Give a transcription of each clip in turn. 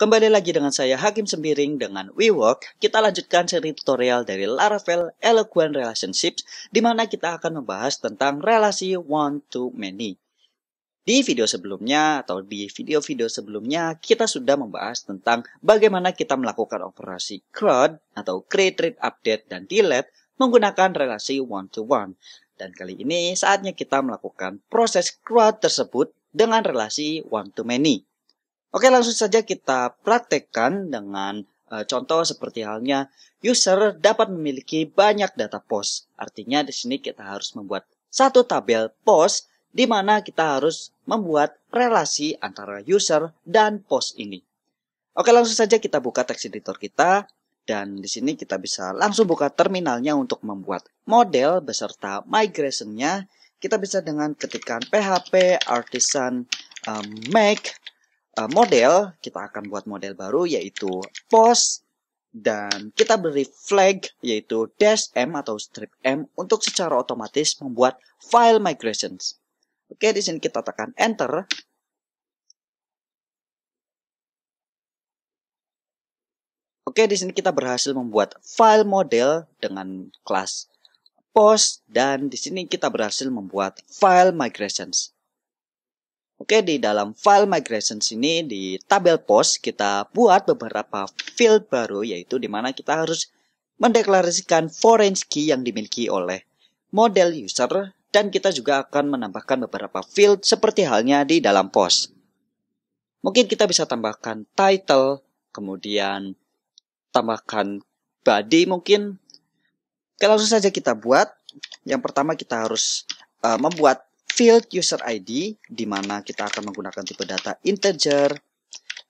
Kembali lagi dengan saya Hakim Sembiring dengan WeWork. Kita lanjutkan seri tutorial dari Laravel Eloquent Relationships di mana kita akan membahas tentang relasi one to many. Di video sebelumnya atau di video-video sebelumnya kita sudah membahas tentang bagaimana kita melakukan operasi CRUD atau create, read, update dan delete menggunakan relasi one to one. Dan kali ini saatnya kita melakukan proses CRUD tersebut dengan relasi one to many. Oke, langsung saja kita praktekkan dengan e, contoh seperti halnya user dapat memiliki banyak data post. Artinya di sini kita harus membuat satu tabel post di mana kita harus membuat relasi antara user dan post ini. Oke, langsung saja kita buka text editor kita dan di sini kita bisa langsung buka terminalnya untuk membuat model beserta migrationnya. Kita bisa dengan ketikan php artisan um, make Eh, model, kita akan buat model baru yaitu post dan kita beri flag yaitu dash m atau strip m untuk secara otomatis membuat file migrations. Oke, di sini kita tekan enter. Oke, di sini kita berhasil membuat file model dengan kelas post dan di sini kita berhasil membuat file migrations. Oke, di dalam file migration sini di tabel post kita buat beberapa field baru yaitu di mana kita harus mendeklarasikan foreign key yang dimiliki oleh model user dan kita juga akan menambahkan beberapa field seperti halnya di dalam post. Mungkin kita bisa tambahkan title, kemudian tambahkan body mungkin. Langsung saja kita buat. Yang pertama kita harus uh, membuat field user ID di mana kita akan menggunakan tipe data integer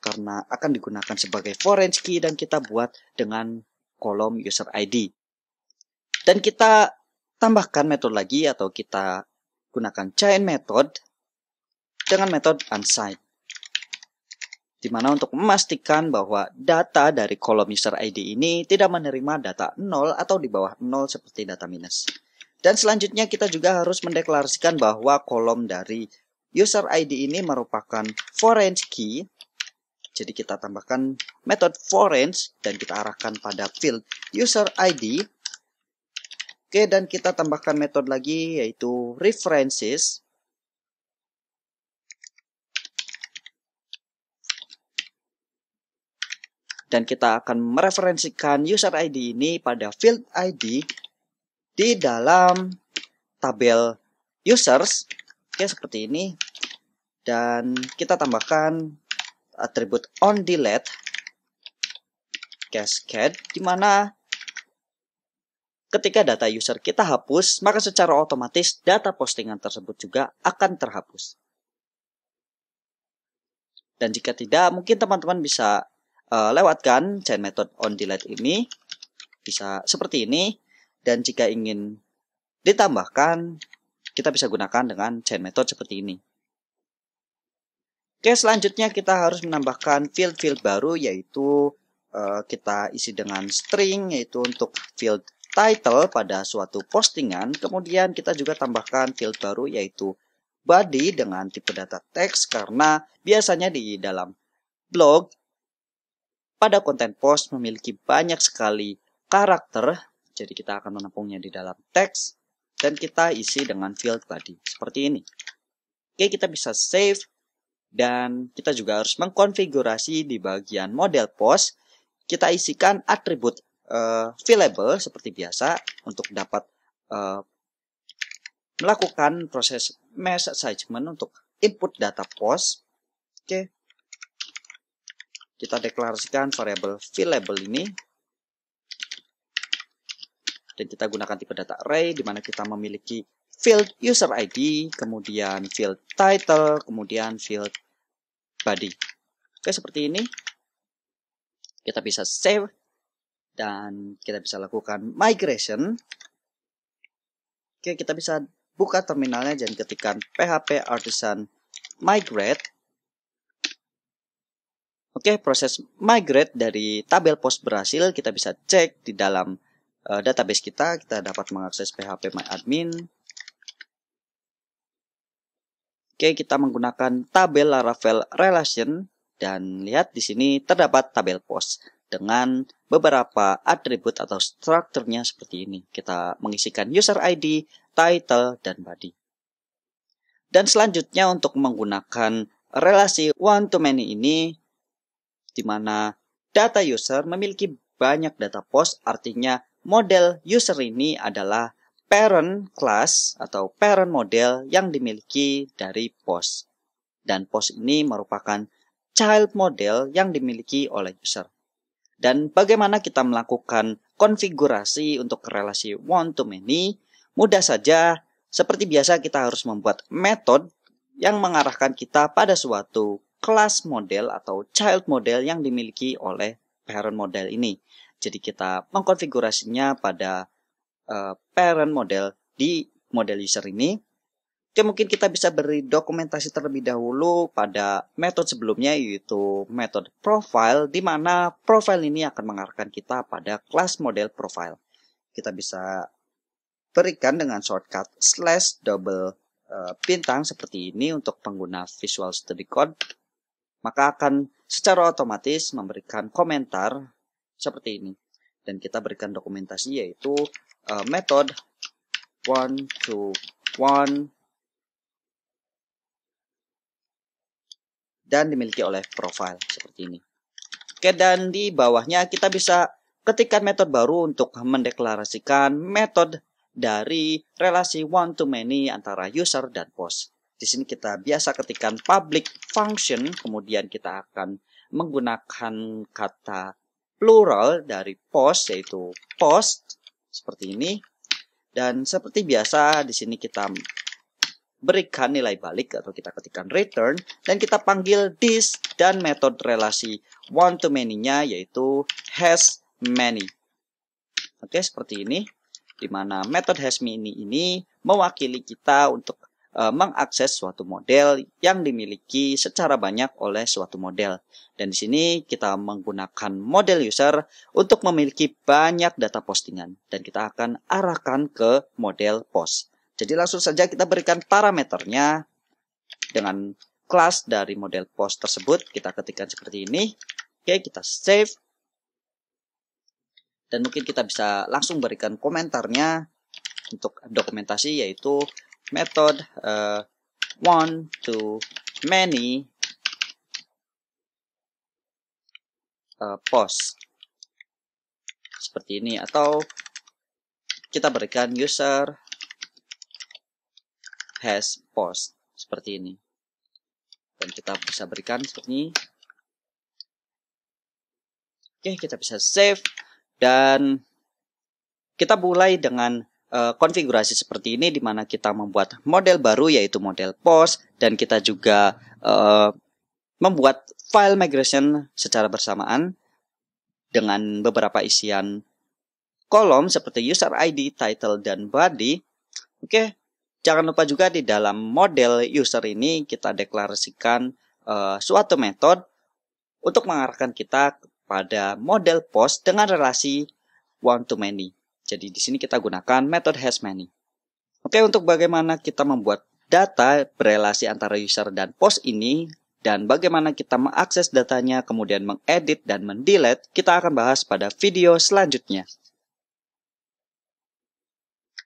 karena akan digunakan sebagai foreign key dan kita buat dengan kolom user ID. Dan kita tambahkan metode lagi atau kita gunakan chain method dengan metode unsigned. Di mana untuk memastikan bahwa data dari kolom user ID ini tidak menerima data 0 atau di bawah 0 seperti data minus. Dan selanjutnya kita juga harus mendeklarasikan bahwa kolom dari user ID ini merupakan foreign key. Jadi kita tambahkan method foreign dan kita arahkan pada field user ID. Oke, dan kita tambahkan metode lagi yaitu references. Dan kita akan mereferensikan user ID ini pada field ID di dalam tabel users ya seperti ini dan kita tambahkan atribut on delete cascade di mana ketika data user kita hapus maka secara otomatis data postingan tersebut juga akan terhapus dan jika tidak mungkin teman-teman bisa uh, lewatkan chain method on delete ini bisa seperti ini dan jika ingin ditambahkan, kita bisa gunakan dengan chain method seperti ini. Oke, selanjutnya kita harus menambahkan field-field baru, yaitu uh, kita isi dengan string, yaitu untuk field title pada suatu postingan. Kemudian kita juga tambahkan field baru, yaitu body dengan tipe data text, karena biasanya di dalam blog, pada konten post memiliki banyak sekali karakter jadi kita akan menampungnya di dalam teks dan kita isi dengan field tadi seperti ini. Oke, kita bisa save dan kita juga harus mengkonfigurasi di bagian model post. Kita isikan atribut uh, fillable seperti biasa untuk dapat uh, melakukan proses mesh assignment untuk input data post. Oke. Kita deklarasikan variabel fillable ini dan kita gunakan tipe data array di mana kita memiliki field user ID, kemudian field title, kemudian field body. Oke, seperti ini. Kita bisa save dan kita bisa lakukan migration. Oke, kita bisa buka terminalnya dan ketikkan php artisan migrate. Oke, proses migrate dari tabel post berhasil. Kita bisa cek di dalam uh, database kita, kita dapat mengakses PHP MyAdmin. Oke, kita menggunakan tabel Laravel Relation dan lihat di sini terdapat tabel post dengan beberapa atribut atau strukturnya seperti ini. Kita mengisikan user ID, title, dan body. Dan selanjutnya untuk menggunakan relasi one to many ini, di mana data user memiliki banyak data post, artinya Model user ini adalah parent class atau parent model yang dimiliki dari post Dan post ini merupakan child model yang dimiliki oleh user. Dan bagaimana kita melakukan konfigurasi untuk relasi one to many? Mudah saja, seperti biasa kita harus membuat method yang mengarahkan kita pada suatu class model atau child model yang dimiliki oleh parent model ini. Jadi kita mengkonfigurasinya pada uh, parent model di model user ini. Oke, mungkin kita bisa beri dokumentasi terlebih dahulu pada metode sebelumnya yaitu metode profile di mana profile ini akan mengarahkan kita pada kelas model profile. Kita bisa berikan dengan shortcut slash double uh, bintang seperti ini untuk pengguna Visual Studio Code maka akan secara otomatis memberikan komentar seperti ini. Dan kita berikan dokumentasi yaitu uh, eh, metode one to one dan dimiliki oleh profile seperti ini. Oke, dan di bawahnya kita bisa ketikkan metode baru untuk mendeklarasikan metode dari relasi one to many antara user dan post. Di sini kita biasa ketikkan public function, kemudian kita akan menggunakan kata plural dari post yaitu post seperti ini dan seperti biasa di sini kita berikan nilai balik atau kita ketikkan return dan kita panggil this dan metode relasi one to many-nya yaitu has many. Oke, seperti ini di mana metode has many ini mewakili kita untuk Eh, mengakses suatu model yang dimiliki secara banyak oleh suatu model. Dan di sini kita menggunakan model user untuk memiliki banyak data postingan dan kita akan arahkan ke model post. Jadi langsung saja kita berikan parameternya dengan kelas dari model post tersebut. Kita ketikkan seperti ini. Oke, kita save. Dan mungkin kita bisa langsung berikan komentarnya untuk dokumentasi yaitu method uh, one to many uh, post seperti ini atau kita berikan user has post seperti ini dan kita bisa berikan seperti ini oke kita bisa save dan kita mulai dengan Eh, konfigurasi seperti ini di mana kita membuat model baru yaitu model post dan kita juga eh, membuat file migration secara bersamaan dengan beberapa isian kolom seperti user ID, title, dan body. Oke, jangan lupa juga di dalam model user ini kita deklarasikan eh, suatu metode untuk mengarahkan kita pada model post dengan relasi one to many. Jadi di sini kita gunakan metode hasMany. many. Oke, untuk bagaimana kita membuat data berelasi antara user dan post ini dan bagaimana kita mengakses datanya kemudian mengedit dan mendelete, kita akan bahas pada video selanjutnya.